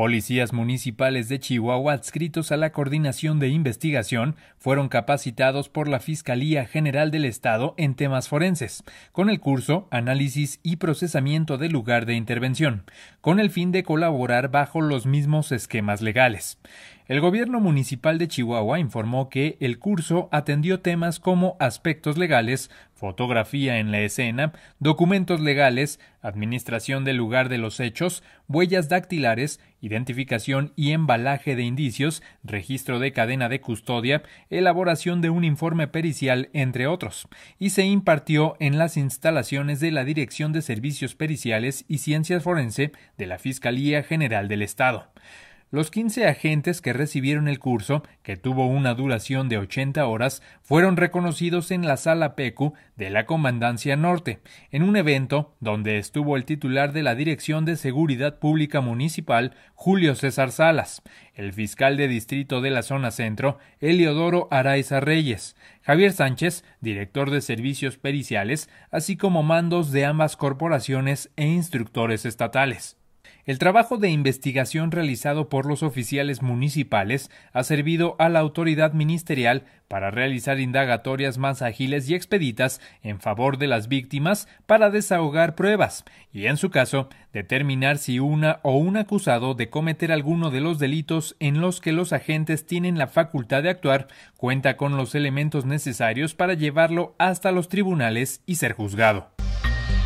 Policías municipales de Chihuahua adscritos a la Coordinación de Investigación fueron capacitados por la Fiscalía General del Estado en temas forenses, con el curso Análisis y Procesamiento del Lugar de Intervención, con el fin de colaborar bajo los mismos esquemas legales. El gobierno municipal de Chihuahua informó que el curso atendió temas como aspectos legales, fotografía en la escena, documentos legales, administración del lugar de los hechos, huellas dactilares, identificación y embalaje de indicios, registro de cadena de custodia, elaboración de un informe pericial, entre otros, y se impartió en las instalaciones de la Dirección de Servicios Periciales y Ciencias Forense de la Fiscalía General del Estado. Los 15 agentes que recibieron el curso, que tuvo una duración de 80 horas, fueron reconocidos en la sala PECU de la Comandancia Norte, en un evento donde estuvo el titular de la Dirección de Seguridad Pública Municipal, Julio César Salas, el fiscal de distrito de la zona centro, Eliodoro Araiza Reyes, Javier Sánchez, director de servicios periciales, así como mandos de ambas corporaciones e instructores estatales. El trabajo de investigación realizado por los oficiales municipales ha servido a la autoridad ministerial para realizar indagatorias más ágiles y expeditas en favor de las víctimas para desahogar pruebas y, en su caso, determinar si una o un acusado de cometer alguno de los delitos en los que los agentes tienen la facultad de actuar cuenta con los elementos necesarios para llevarlo hasta los tribunales y ser juzgado.